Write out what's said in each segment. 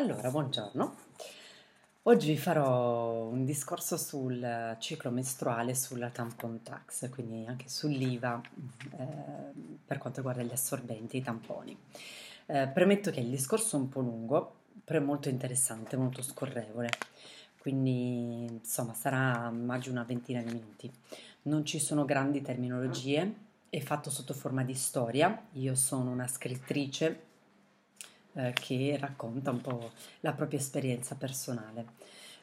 Allora, buongiorno. Oggi vi farò un discorso sul ciclo mestruale, sulla tampon tax, quindi anche sull'IVA eh, per quanto riguarda gli assorbenti e i tamponi. Eh, premetto che il discorso è un po' lungo, però è molto interessante, molto scorrevole, quindi insomma sarà maggio una ventina di minuti. Non ci sono grandi terminologie, è fatto sotto forma di storia, io sono una scrittrice eh, che racconta un po' la propria esperienza personale.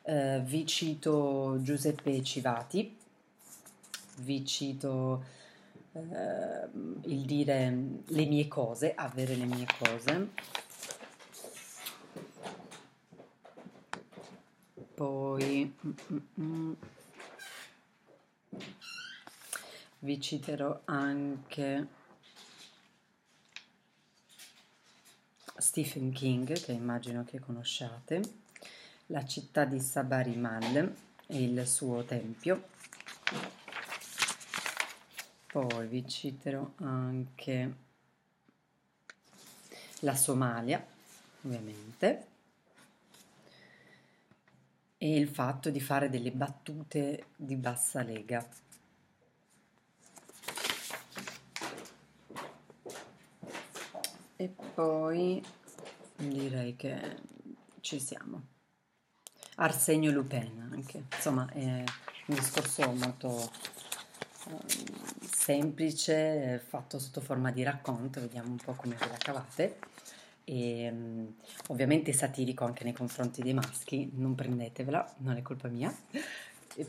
Eh, vi cito Giuseppe Civati, vi cito eh, il dire le mie cose, avere le mie cose. Poi vi citerò anche Stephen King, che immagino che conosciate, la città di Sabarimal e il suo tempio. Poi vi citerò anche la Somalia, ovviamente, e il fatto di fare delle battute di bassa lega. e poi direi che ci siamo. Arsenio Lupin anche, insomma è un discorso molto eh, semplice, fatto sotto forma di racconto, vediamo un po' come ve la cavate. E, mm, ovviamente satirico anche nei confronti dei maschi, non prendetevela, non è colpa mia,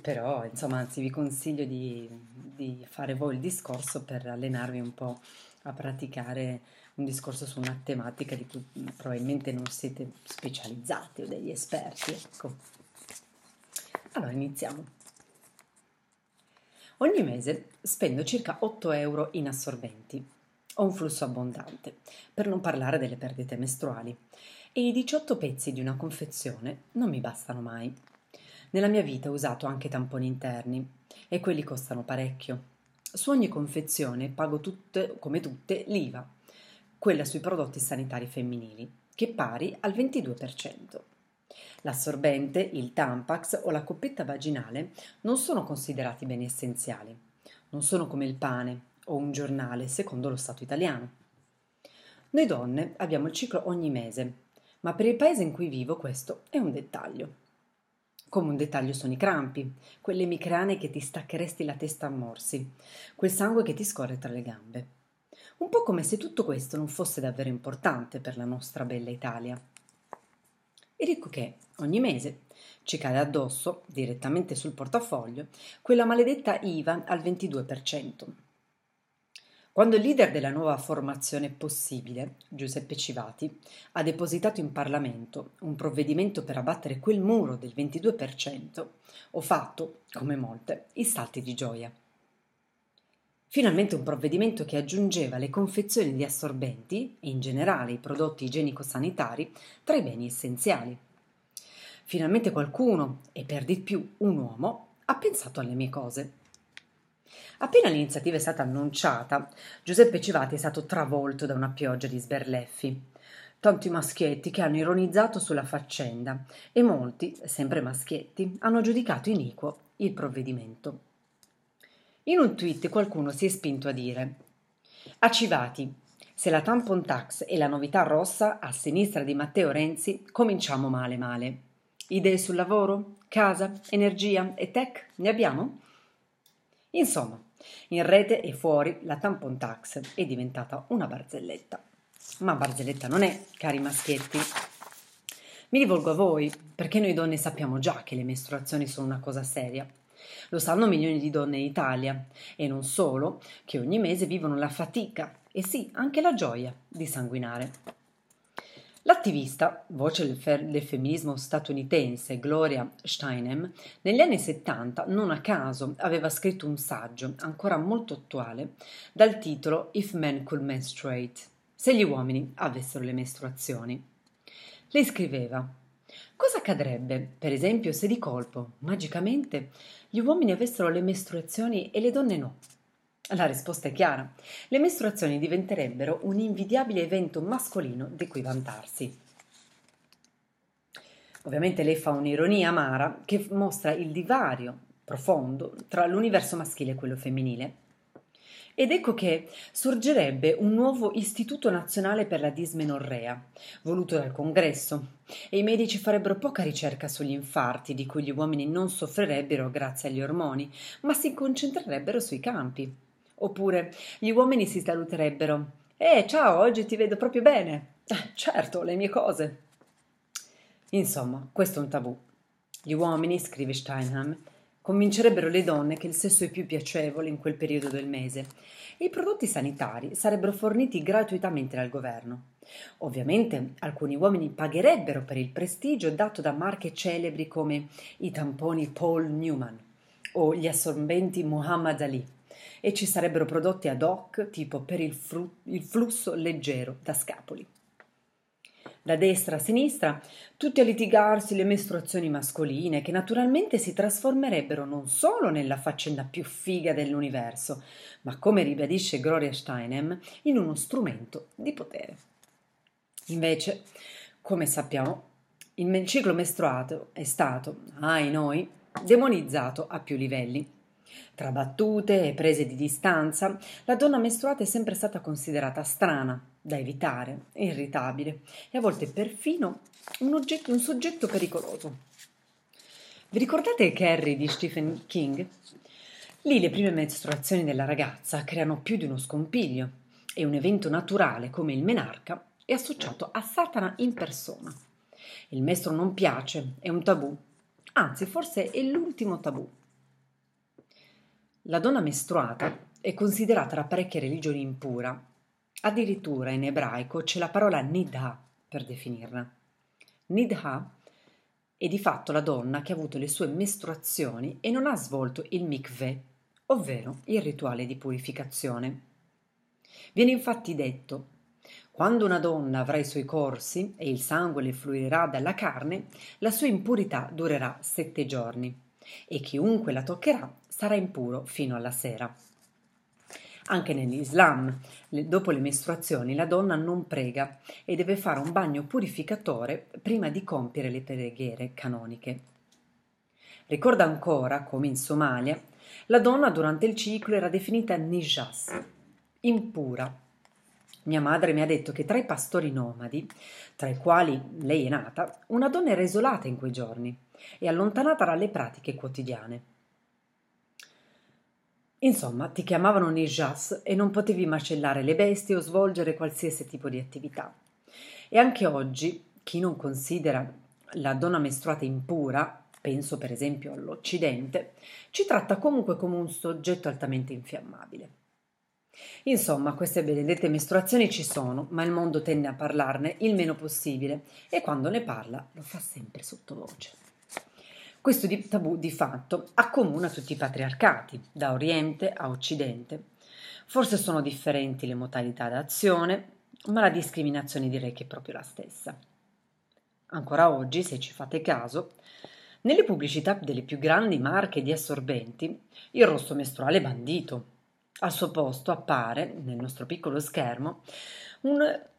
però insomma anzi vi consiglio di, di fare voi il discorso per allenarvi un po' a praticare un discorso su una tematica di cui probabilmente non siete specializzati o degli esperti. Ecco. Allora iniziamo. Ogni mese spendo circa 8 euro in assorbenti. Ho un flusso abbondante, per non parlare delle perdite mestruali. E i 18 pezzi di una confezione non mi bastano mai. Nella mia vita ho usato anche tamponi interni e quelli costano parecchio. Su ogni confezione pago tutte, come tutte l'IVA quella sui prodotti sanitari femminili, che è pari al 22%. L'assorbente, il Tampax o la coppetta vaginale non sono considerati beni essenziali, non sono come il pane o un giornale secondo lo Stato italiano. Noi donne abbiamo il ciclo ogni mese, ma per il paese in cui vivo questo è un dettaglio. Come un dettaglio sono i crampi, quelle emicrane che ti staccheresti la testa a morsi, quel sangue che ti scorre tra le gambe un po' come se tutto questo non fosse davvero importante per la nostra bella Italia. Ed ecco che ogni mese ci cade addosso, direttamente sul portafoglio, quella maledetta IVA al 22%. Quando il leader della nuova formazione possibile, Giuseppe Civati, ha depositato in Parlamento un provvedimento per abbattere quel muro del 22%, ho fatto, come molte, i salti di gioia. Finalmente un provvedimento che aggiungeva le confezioni di assorbenti e in generale i prodotti igienico-sanitari tra i beni essenziali. Finalmente qualcuno, e per di più un uomo, ha pensato alle mie cose. Appena l'iniziativa è stata annunciata, Giuseppe Civati è stato travolto da una pioggia di sberleffi. Tanti maschietti che hanno ironizzato sulla faccenda e molti, sempre maschietti, hanno giudicato iniquo il provvedimento. In un tweet qualcuno si è spinto a dire Accivati, se la tampon tax è la novità rossa a sinistra di Matteo Renzi, cominciamo male male. Idee sul lavoro, casa, energia e tech ne abbiamo? Insomma, in rete e fuori la tampon tax è diventata una barzelletta. Ma barzelletta non è, cari maschietti. Mi rivolgo a voi, perché noi donne sappiamo già che le mestruazioni sono una cosa seria, lo sanno milioni di donne in Italia e non solo, che ogni mese vivono la fatica e sì, anche la gioia di sanguinare. L'attivista, voce del, femminismo statunitense Gloria Steinem, negli anni 70 non a caso aveva scritto un saggio ancora molto attuale dal titolo If Men Could Menstruate, se gli uomini avessero le mestruazioni. Lei scriveva Cosa accadrebbe, per esempio, se di colpo, magicamente, gli uomini avessero le mestruazioni e le donne no? La risposta è chiara. Le mestruazioni diventerebbero un invidiabile evento mascolino di cui vantarsi. Ovviamente lei fa un'ironia amara che mostra il divario profondo tra l'universo maschile e quello femminile. Ed ecco che sorgerebbe un nuovo Istituto Nazionale per la Dismenorrea, voluto dal Congresso, e i medici farebbero poca ricerca sugli infarti di cui gli uomini non soffrirebbero grazie agli ormoni, ma si concentrerebbero sui campi. Oppure gli uomini si saluterebbero. Eh, ciao, oggi ti vedo proprio bene. Eh, certo, le mie cose. Insomma, questo è un tabù. Gli uomini, scrive Steinheim, convincerebbero le donne che il sesso è più piacevole in quel periodo del mese e i prodotti sanitari sarebbero forniti gratuitamente dal governo. Ovviamente alcuni uomini pagherebbero per il prestigio dato da marche celebri come i tamponi Paul Newman o gli assorbenti Muhammad Ali e ci sarebbero prodotti ad hoc tipo per il, fru- il flusso leggero da scapoli da destra, a sinistra, tutti a litigarsi le mestruazioni mascoline che naturalmente si trasformerebbero non solo nella faccenda più figa dell'universo, ma come ribadisce Gloria Steinem, in uno strumento di potere. Invece, come sappiamo, il ciclo mestruato è stato, ahi noi, demonizzato a più livelli tra battute e prese di distanza, la donna mestruata è sempre stata considerata strana, da evitare, irritabile e a volte perfino un, oggetto, un soggetto pericoloso. Vi ricordate Carrie di Stephen King? Lì le prime mestruazioni della ragazza creano più di uno scompiglio e un evento naturale come il menarca è associato a Satana in persona. Il mestro non piace, è un tabù, anzi forse è l'ultimo tabù la donna mestruata è considerata da parecchie religioni impura. Addirittura in ebraico c'è la parola nidha per definirla. Nidha è di fatto la donna che ha avuto le sue mestruazioni e non ha svolto il mikveh, ovvero il rituale di purificazione. Viene infatti detto quando una donna avrà i suoi corsi e il sangue le fluirà dalla carne, la sua impurità durerà sette giorni e chiunque la toccherà sarà impuro fino alla sera. Anche nell'Islam, dopo le mestruazioni, la donna non prega e deve fare un bagno purificatore prima di compiere le preghiere canoniche. Ricorda ancora come in Somalia la donna durante il ciclo era definita nijas, impura. Mia madre mi ha detto che tra i pastori nomadi, tra i quali lei è nata, una donna era isolata in quei giorni e allontanata dalle pratiche quotidiane. Insomma, ti chiamavano Nijas e non potevi macellare le bestie o svolgere qualsiasi tipo di attività. E anche oggi, chi non considera la donna mestruata impura, penso per esempio all'Occidente, ci tratta comunque come un soggetto altamente infiammabile. Insomma, queste benedette mestruazioni ci sono, ma il mondo tende a parlarne il meno possibile e quando ne parla lo fa sempre sottovoce. Questo di tabù di fatto accomuna tutti i patriarcati, da Oriente a Occidente. Forse sono differenti le modalità d'azione, ma la discriminazione direi che è proprio la stessa. Ancora oggi, se ci fate caso, nelle pubblicità delle più grandi marche di assorbenti, il rosso mestruale è bandito. Al suo posto appare, nel nostro piccolo schermo, un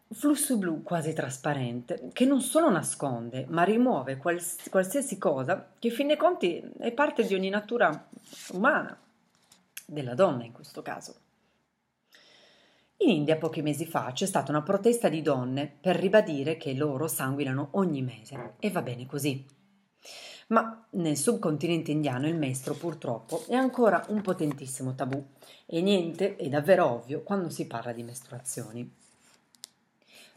flusso blu quasi trasparente che non solo nasconde ma rimuove qualsiasi cosa che in fin dei conti è parte di ogni natura umana, della donna in questo caso. In India pochi mesi fa c'è stata una protesta di donne per ribadire che loro sanguinano ogni mese e va bene così. Ma nel subcontinente indiano il mestro purtroppo è ancora un potentissimo tabù e niente è davvero ovvio quando si parla di mestruazioni.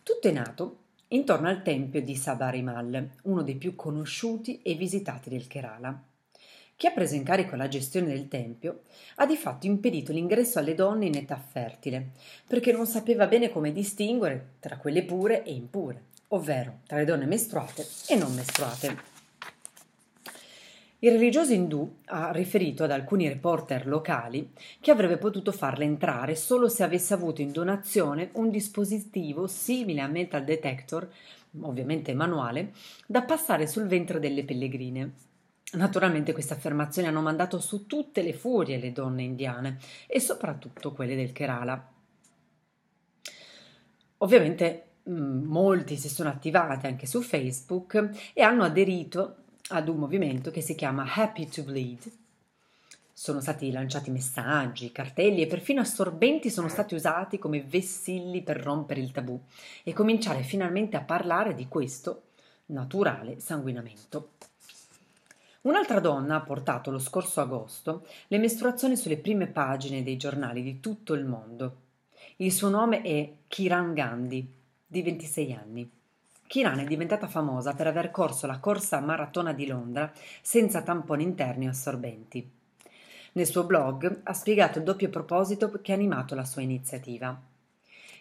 Tutto è nato intorno al tempio di Sabarimal, uno dei più conosciuti e visitati del Kerala. Chi ha preso in carico la gestione del tempio ha di fatto impedito l'ingresso alle donne in età fertile, perché non sapeva bene come distinguere tra quelle pure e impure, ovvero tra le donne mestruate e non mestruate. Il religioso indù ha riferito ad alcuni reporter locali che avrebbe potuto farla entrare solo se avesse avuto in donazione un dispositivo simile a metal detector, ovviamente manuale, da passare sul ventre delle pellegrine. Naturalmente queste affermazioni hanno mandato su tutte le furie le donne indiane e soprattutto quelle del Kerala. Ovviamente mm, molti si sono attivati anche su Facebook e hanno aderito ad un movimento che si chiama Happy to Bleed. Sono stati lanciati messaggi, cartelli e perfino assorbenti sono stati usati come vessilli per rompere il tabù e cominciare finalmente a parlare di questo naturale sanguinamento. Un'altra donna ha portato lo scorso agosto le mestruazioni sulle prime pagine dei giornali di tutto il mondo. Il suo nome è Kiran Gandhi, di 26 anni. Kiran è diventata famosa per aver corso la corsa maratona di Londra senza tamponi interni o assorbenti. Nel suo blog ha spiegato il doppio proposito che ha animato la sua iniziativa.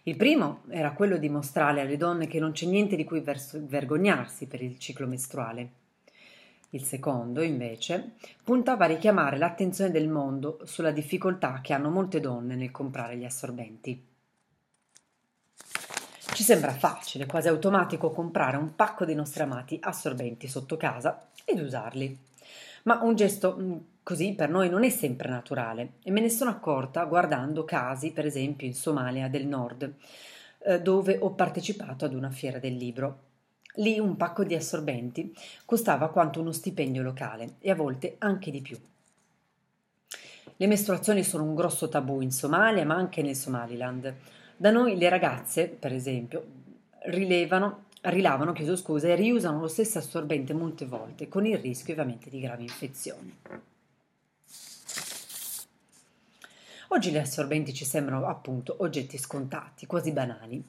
Il primo era quello di mostrare alle donne che non c'è niente di cui ver- vergognarsi per il ciclo mestruale. Il secondo, invece, puntava a richiamare l'attenzione del mondo sulla difficoltà che hanno molte donne nel comprare gli assorbenti. Ci sembra facile, quasi automatico, comprare un pacco dei nostri amati assorbenti sotto casa ed usarli. Ma un gesto mm, così per noi non è sempre naturale e me ne sono accorta guardando casi, per esempio, in Somalia del Nord, eh, dove ho partecipato ad una fiera del libro. Lì un pacco di assorbenti costava quanto uno stipendio locale e a volte anche di più. Le mestruazioni sono un grosso tabù in Somalia, ma anche nel Somaliland. Da noi le ragazze, per esempio, rilevano, rilavano, chiedo scusa, e riusano lo stesso assorbente molte volte, con il rischio ovviamente di gravi infezioni. Oggi gli assorbenti ci sembrano appunto oggetti scontati, quasi banali,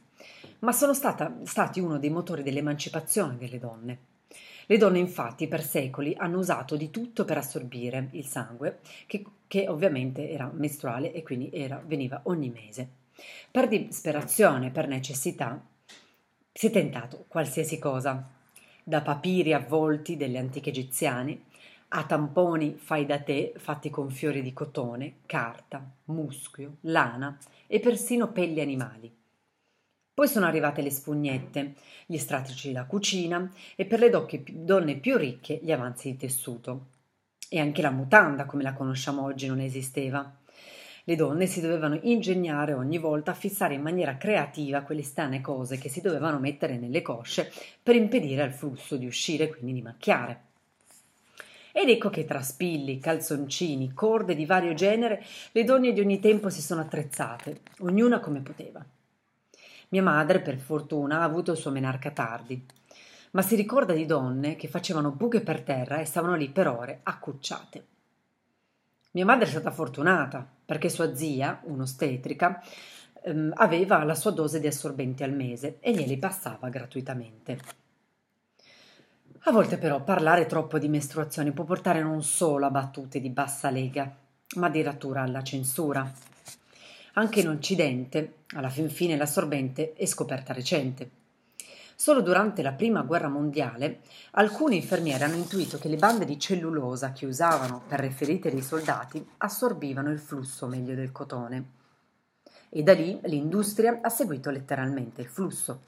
ma sono stata, stati uno dei motori dell'emancipazione delle donne. Le donne infatti per secoli hanno usato di tutto per assorbire il sangue, che, che ovviamente era mestruale e quindi era, veniva ogni mese. Per disperazione, per necessità, si è tentato qualsiasi cosa, da papiri avvolti degli antichi egiziani a tamponi fai da te fatti con fiori di cotone, carta, muschio, lana e persino pelli animali. Poi sono arrivate le spugnette, gli stratici della cucina e per le donne più ricche gli avanzi di tessuto. E anche la mutanda come la conosciamo oggi non esisteva. Le donne si dovevano ingegnare ogni volta a fissare in maniera creativa quelle strane cose che si dovevano mettere nelle cosce per impedire al flusso di uscire, e quindi di macchiare. Ed ecco che tra spilli, calzoncini, corde di vario genere, le donne di ogni tempo si sono attrezzate, ognuna come poteva. Mia madre, per fortuna, ha avuto il suo menarca tardi, ma si ricorda di donne che facevano buche per terra e stavano lì per ore accucciate. Mia madre è stata fortunata perché sua zia, un'ostetrica, ehm, aveva la sua dose di assorbenti al mese e glieli passava gratuitamente. A volte però parlare troppo di mestruazioni può portare non solo a battute di bassa lega, ma addirittura alla censura. Anche in Occidente, alla fin fine, l'assorbente è scoperta recente Solo durante la prima guerra mondiale alcuni infermieri hanno intuito che le bande di cellulosa che usavano per le ferite dei soldati assorbivano il flusso meglio del cotone. E da lì l'industria ha seguito letteralmente il flusso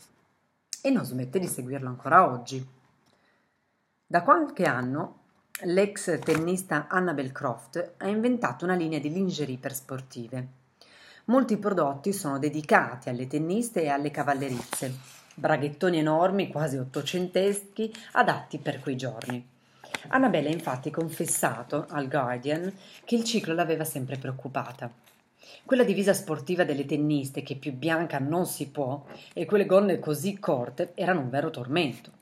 e non smette di seguirlo ancora oggi. Da qualche anno l'ex tennista Annabel Croft ha inventato una linea di lingerie per sportive. Molti prodotti sono dedicati alle tenniste e alle cavallerizze Braghettoni enormi, quasi ottocenteschi, adatti per quei giorni. Annabella ha infatti confessato al Guardian che il ciclo l'aveva sempre preoccupata. Quella divisa sportiva delle tenniste, che più bianca non si può, e quelle gonne così corte erano un vero tormento.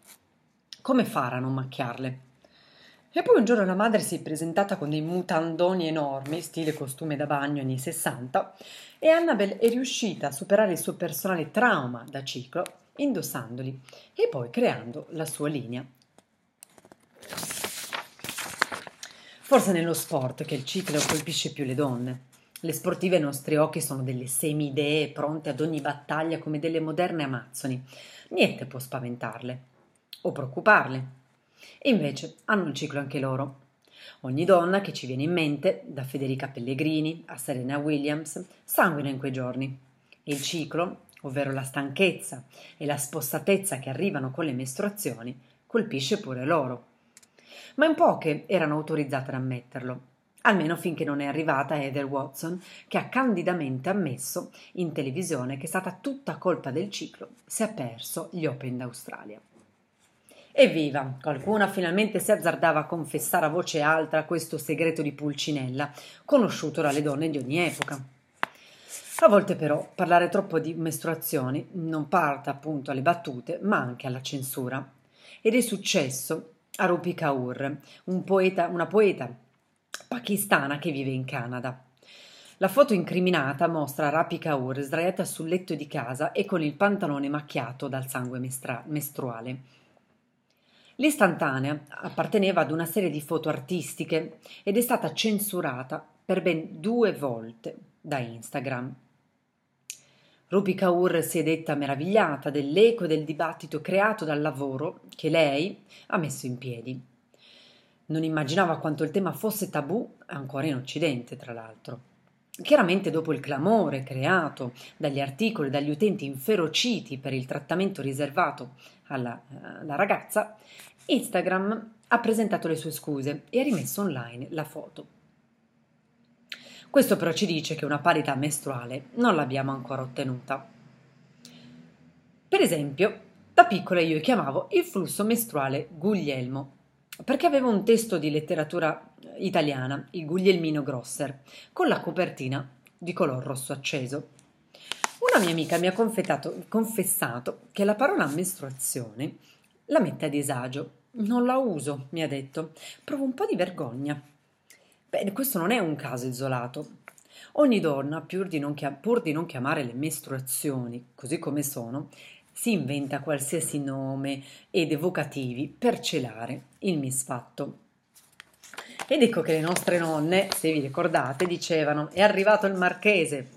Come fare a non macchiarle? E poi un giorno la madre si è presentata con dei mutandoni enormi, stile costume da bagno anni 60, e Annabelle è riuscita a superare il suo personale trauma da ciclo indossandoli e poi creando la sua linea. Forse nello sport che il ciclo colpisce più le donne. Le sportive ai nostri occhi sono delle semi-idee pronte ad ogni battaglia come delle moderne amazzoni. Niente può spaventarle o preoccuparle. E invece hanno un ciclo anche loro. Ogni donna che ci viene in mente, da Federica Pellegrini a Serena Williams, sanguina in quei giorni. E il ciclo ovvero la stanchezza e la spossatezza che arrivano con le mestruazioni, colpisce pure loro. Ma in poche erano autorizzate ad ammetterlo, almeno finché non è arrivata Heather Watson, che ha candidamente ammesso in televisione che è stata tutta colpa del ciclo se ha perso gli Open d'Australia. Evviva! Qualcuna finalmente si azzardava a confessare a voce alta questo segreto di Pulcinella, conosciuto dalle donne di ogni epoca. A volte però parlare troppo di mestruazioni non parta appunto alle battute, ma anche alla censura. Ed è successo a Rupi Kaur, un poeta, una poeta pakistana che vive in Canada. La foto incriminata mostra Rapi Kaur sdraiata sul letto di casa e con il pantalone macchiato dal sangue mestra- mestruale. L'istantanea apparteneva ad una serie di foto artistiche ed è stata censurata per ben due volte da Instagram. Rupi Kaur si è detta meravigliata dell'eco e del dibattito creato dal lavoro che lei ha messo in piedi. Non immaginava quanto il tema fosse tabù, ancora in Occidente, tra l'altro. Chiaramente dopo il clamore creato dagli articoli, dagli utenti inferociti per il trattamento riservato alla, eh, alla ragazza, Instagram ha presentato le sue scuse e ha rimesso online la foto. Questo però ci dice che una parità mestruale non l'abbiamo ancora ottenuta. Per esempio, da piccola io chiamavo il flusso mestruale Guglielmo, perché avevo un testo di letteratura eh, italiana, il Guglielmino Grosser, con la copertina di color rosso acceso. Una mia amica mi ha confessato che la parola mestruazione la mette a disagio. Non la uso, mi ha detto. Provo un po' di vergogna. Beh, questo non è un caso isolato. Ogni donna, pur di, chia- pur di non chiamare le mestruazioni così come sono, si inventa qualsiasi nome ed evocativi per celare il misfatto. Ed ecco che le nostre nonne, se vi ricordate, dicevano è arrivato il marchese,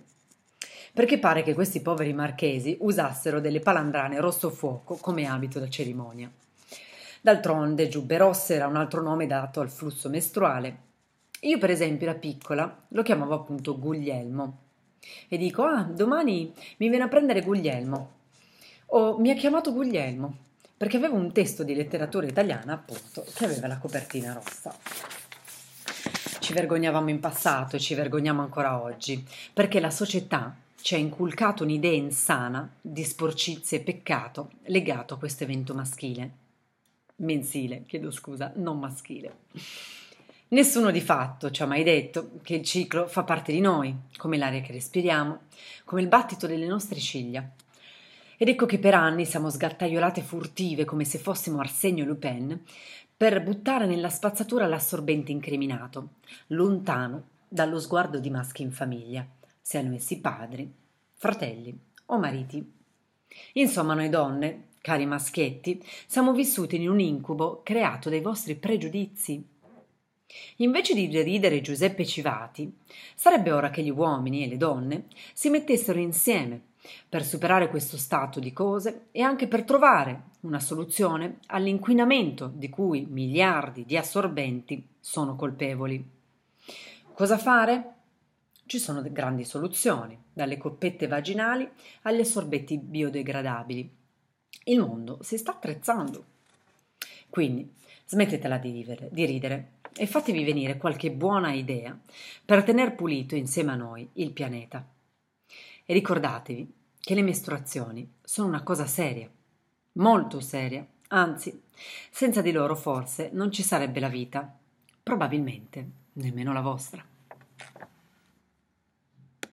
perché pare che questi poveri marchesi usassero delle palandrane rosso fuoco come abito da cerimonia. D'altronde giubbe rosse era un altro nome dato al flusso mestruale io, per esempio, da piccola lo chiamavo appunto Guglielmo e dico: Ah, domani mi viene a prendere Guglielmo. O mi ha chiamato Guglielmo perché avevo un testo di letteratura italiana, appunto, che aveva la copertina rossa. Ci vergognavamo in passato e ci vergogniamo ancora oggi, perché la società ci ha inculcato un'idea insana di sporcizia e peccato legato a questo evento maschile. Mensile, chiedo scusa, non maschile. Nessuno di fatto ci ha mai detto che il ciclo fa parte di noi, come l'aria che respiriamo, come il battito delle nostre ciglia. Ed ecco che per anni siamo sgattaiolate furtive come se fossimo Arsenio Lupin per buttare nella spazzatura l'assorbente incriminato, lontano dallo sguardo di maschi in famiglia, siano essi padri, fratelli o mariti. Insomma, noi donne, cari maschietti, siamo vissute in un incubo creato dai vostri pregiudizi, invece di deridere Giuseppe Civati sarebbe ora che gli uomini e le donne si mettessero insieme per superare questo stato di cose e anche per trovare una soluzione all'inquinamento di cui miliardi di assorbenti sono colpevoli. Cosa fare? Ci sono grandi soluzioni, dalle coppette vaginali agli assorbetti biodegradabili. Il mondo si sta attrezzando. Quindi smettetela di, vivere, di ridere e fatevi venire qualche buona idea per tener pulito insieme a noi il pianeta. E ricordatevi che le mestruazioni sono una cosa seria, molto seria, anzi, senza di loro forse non ci sarebbe la vita, probabilmente nemmeno la vostra.